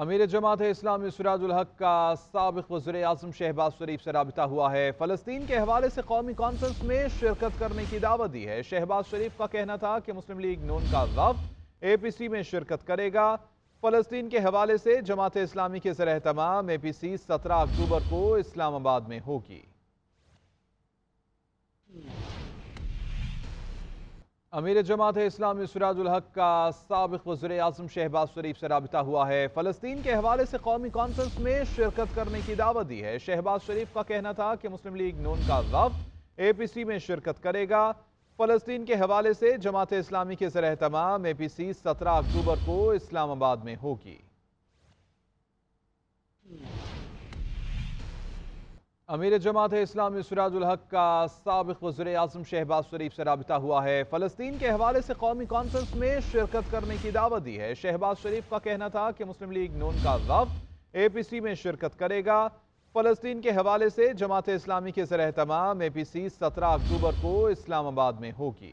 अमीर जमात इस्लामी सराजुल हक का सबक वजर अजम शहबाज शरीफ से रबता हुआ है फ़लस्तीन के हवाले से कौमी कॉन्फ्रेंस में शिरकत करने की दावत दी है शहबाज शरीफ का कहना था कि मुस्लिम लीग नून का वफ ए पी सी में शिरकत करेगा फ़लस्तीन के हवाले से जमात इस्लामी के जर ए पी सी सत्रह अक्टूबर को इस्लामाबाद में होगी अमीर जमात इस्लामी सराजुल हक का सबक वजर अजम शहबाज शरीफ से रबता हुआ है फ़लस्तीन के हवाले से कौमी कॉन्फ्रेंस में शिरकत करने की दावत दी है शहबाज शरीफ का कहना था कि मुस्लिम लीग नून का वफ ए पी सी में शिरकत करेगा फ़लस्तीन के हवाले से जमात इस्लामी के जर ए पी सी सत्रह अक्टूबर को इस्लामाबाद में होगी अमीर जमात इस्लामी सराजुल हक का सबक वजर अजम शहबाज शरीफ से रबता हुआ है फ़लस्तीन के हवाले से कौमी कॉन्फ्रेंस में शिरकत करने की दावत दी है शहबाज शरीफ का कहना था कि मुस्लिम लीग नून का वफ ए पी सी में शिरकत करेगा फ़लस्तीन के हवाले से जमात इस्लामी के जर ए पी सी सत्रह अक्टूबर को इस्लामाबाद में होगी